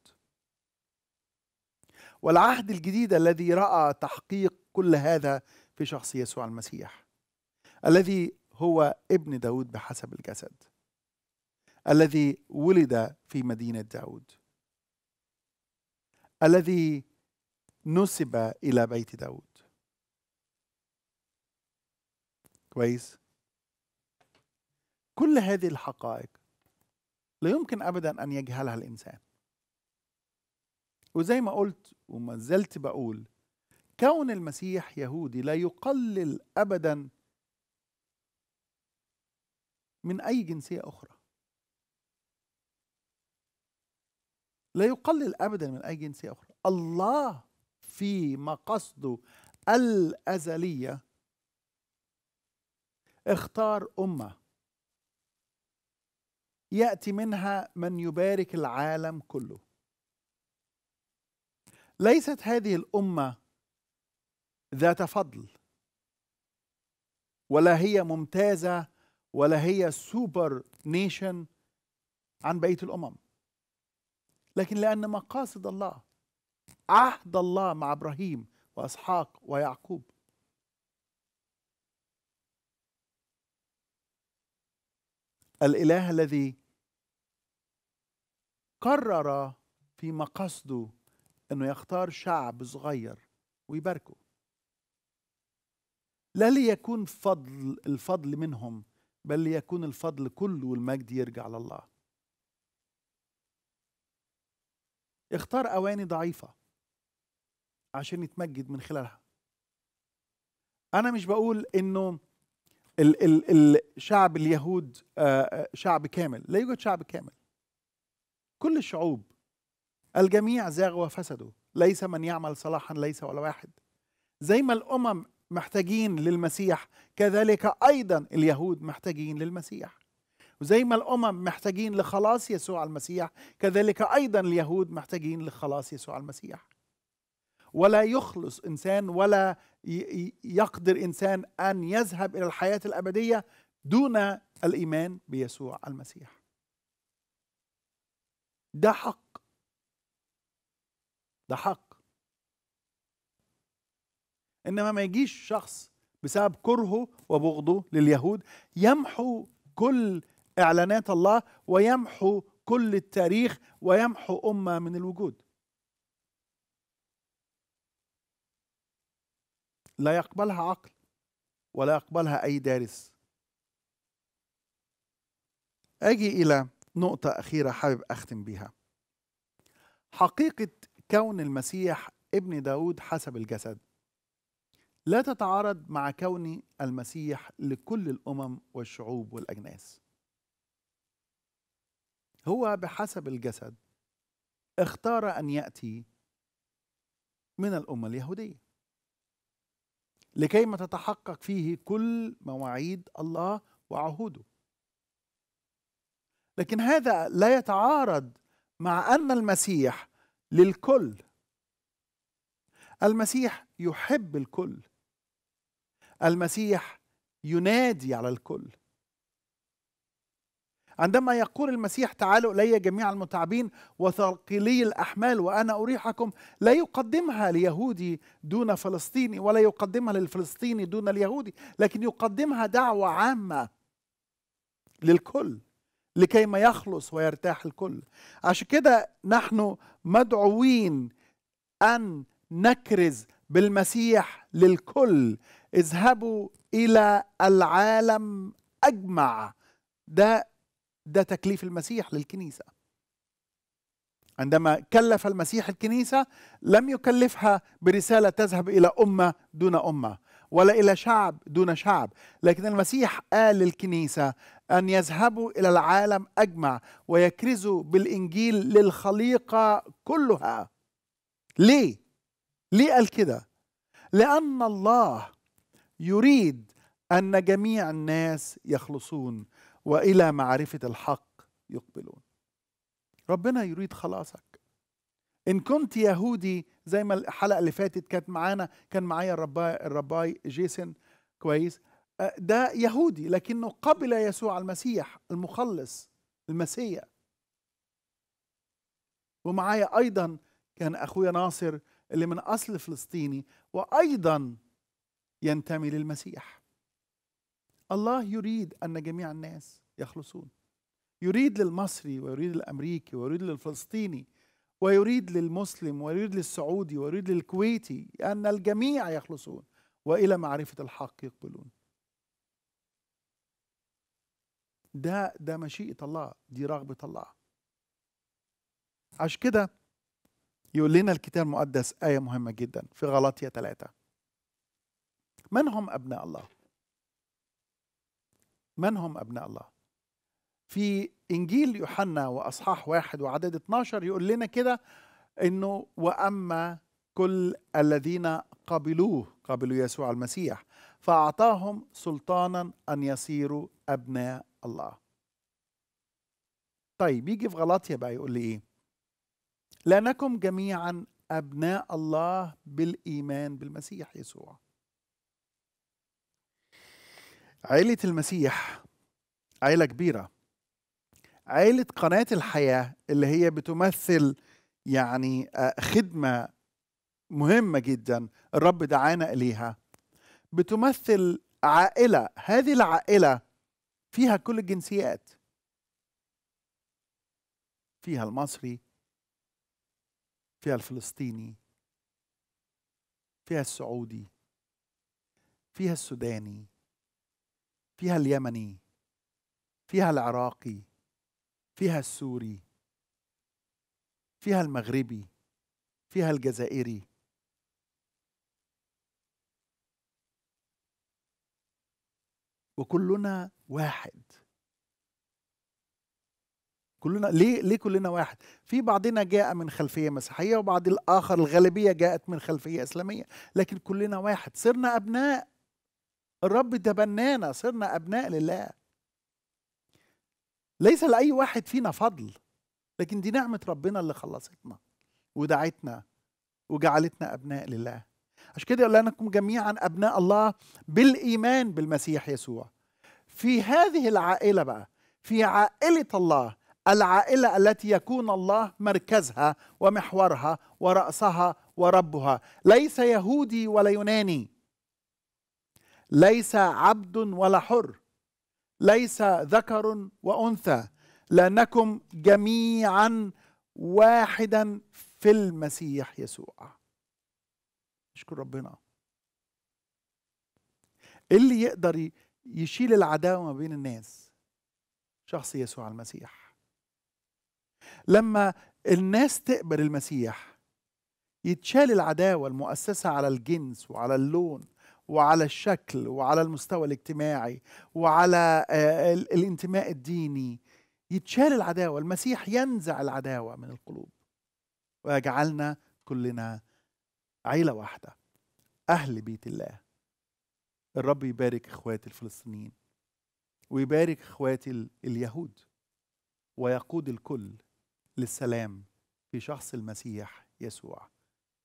والعهد الجديد الذي رأى تحقيق كل هذا في شخص يسوع المسيح الذي هو ابن داود بحسب الجسد الذي ولد في مدينة داود الذي نسب إلى بيت داود كويس كل هذه الحقائق لا يمكن ابدا ان يجهلها الانسان وزي ما قلت وما زلت بقول كون المسيح يهودي لا يقلل ابدا من اي جنسيه اخرى لا يقلل ابدا من اي جنسيه اخرى الله في مقصده الازليه اختار امه ياتي منها من يبارك العالم كله ليست هذه الامه ذات فضل ولا هي ممتازه ولا هي سوبر نيشن عن بقيه الامم لكن لان مقاصد الله عهد الله مع ابراهيم واسحاق ويعقوب الاله الذي قرر في مقصده انه يختار شعب صغير ويباركه لا ليكون فضل الفضل منهم بل ليكون الفضل كله والمجد يرجع لله اختار اواني ضعيفه عشان يتمجد من خلالها انا مش بقول انه الشعب اليهود آه، آه، شعب كامل لا يوجد شعب كامل كل الشعوب الجميع زاغوا وفسدوا ليس من يعمل صلاحا ليس ولا واحد زي ما الامم محتاجين للمسيح كذلك ايضا اليهود محتاجين للمسيح وزي ما الامم محتاجين لخلاص يسوع المسيح كذلك ايضا اليهود محتاجين لخلاص يسوع المسيح ولا يخلص انسان ولا يقدر انسان ان يذهب الى الحياه الابديه دون الايمان بيسوع المسيح ده حق ده حق انما ما يجيش شخص بسبب كرهه وبغضه لليهود يمحو كل اعلانات الله ويمحو كل التاريخ ويمحو امه من الوجود لا يقبلها عقل ولا يقبلها أي دارس أجي إلى نقطة أخيرة حابب أختم بها حقيقة كون المسيح ابن داود حسب الجسد لا تتعارض مع كون المسيح لكل الأمم والشعوب والأجناس هو بحسب الجسد اختار أن يأتي من الأمة اليهودية لكيما تتحقق فيه كل مواعيد الله وعهوده لكن هذا لا يتعارض مع ان المسيح للكل المسيح يحب الكل المسيح ينادي على الكل عندما يقول المسيح تعالوا الي جميع المتعبين وثقلي الاحمال وانا اريحكم لا يقدمها ليهودي دون فلسطيني ولا يقدمها للفلسطيني دون اليهودي لكن يقدمها دعوه عامه للكل لكي ما يخلص ويرتاح الكل عشان كده نحن مدعوين ان نكرز بالمسيح للكل اذهبوا الى العالم اجمع ده ده تكليف المسيح للكنيسه عندما كلف المسيح الكنيسه لم يكلفها برساله تذهب الى امه دون امه ولا الى شعب دون شعب لكن المسيح قال للكنيسه ان يذهبوا الى العالم اجمع ويكرزوا بالانجيل للخليقه كلها ليه ليه قال كده لان الله يريد ان جميع الناس يخلصون والى معرفه الحق يقبلون ربنا يريد خلاصك ان كنت يهودي زي ما الحلقه اللي فاتت كانت معانا كان معايا الرباي الرباي جيسن كويس ده يهودي لكنه قبل يسوع المسيح المخلص المسيا ومعايا ايضا كان اخويا ناصر اللي من اصل فلسطيني وايضا ينتمي للمسيح الله يريد أن جميع الناس يخلصون يريد للمصري ويريد للأمريكي ويريد للفلسطيني ويريد للمسلم ويريد للسعودي ويريد للكويتي أن الجميع يخلصون وإلى معرفة الحق يقبلون ده ده مشيئة الله دي رغبة الله عشان كده يقول لنا الكتاب المقدس آية مهمة جدا في غلطية ثلاثة من هم أبناء الله من هم أبناء الله في إنجيل يوحنا وأصحاح واحد وعدد 12 يقول لنا كده إنه وأما كل الذين قبلوه قبلوا يسوع المسيح فأعطاهم سلطانا أن يصيروا أبناء الله طيب يجي في غلطية بقى يقول لي إيه لأنكم جميعا أبناء الله بالإيمان بالمسيح يسوع عيلة المسيح عيلة كبيرة عيلة قناة الحياة اللي هي بتمثل يعني آه، خدمة مهمة جدا الرب دعانا إليها بتمثل عائلة هذه العائلة فيها كل الجنسيات فيها المصري فيها الفلسطيني فيها السعودي فيها السوداني فيها اليمني فيها العراقي فيها السوري فيها المغربي فيها الجزائري وكلنا واحد كلنا ليه ليه كلنا واحد في بعضنا جاء من خلفيه مسيحيه وبعض الاخر الغالبيه جاءت من خلفيه اسلاميه لكن كلنا واحد صرنا ابناء الرب تبنانا صرنا أبناء لله ليس لأي واحد فينا فضل لكن دي نعمة ربنا اللي خلصتنا ودعتنا وجعلتنا أبناء لله عشان كده يقول لكم جميعا أبناء الله بالإيمان بالمسيح يسوع في هذه العائلة بقى في عائلة الله العائلة التي يكون الله مركزها ومحورها ورأسها وربها ليس يهودي ولا يوناني ليس عبد ولا حر ليس ذكر وانثى لانكم جميعا واحدا في المسيح يسوع اشكر ربنا إيه اللي يقدر يشيل العداوه ما بين الناس شخص يسوع المسيح لما الناس تقبل المسيح يتشال العداوه المؤسسه على الجنس وعلى اللون وعلى الشكل وعلى المستوى الاجتماعي وعلى آه، الانتماء الديني يتشال العداوة المسيح ينزع العداوة من القلوب ويجعلنا كلنا عيلة واحدة أهل بيت الله الرب يبارك إخواتي الفلسطينيين ويبارك إخواتي اليهود ويقود الكل للسلام في شخص المسيح يسوع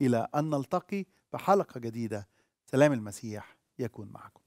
إلى أن نلتقي في حلقة جديدة سلام المسيح يكون معكم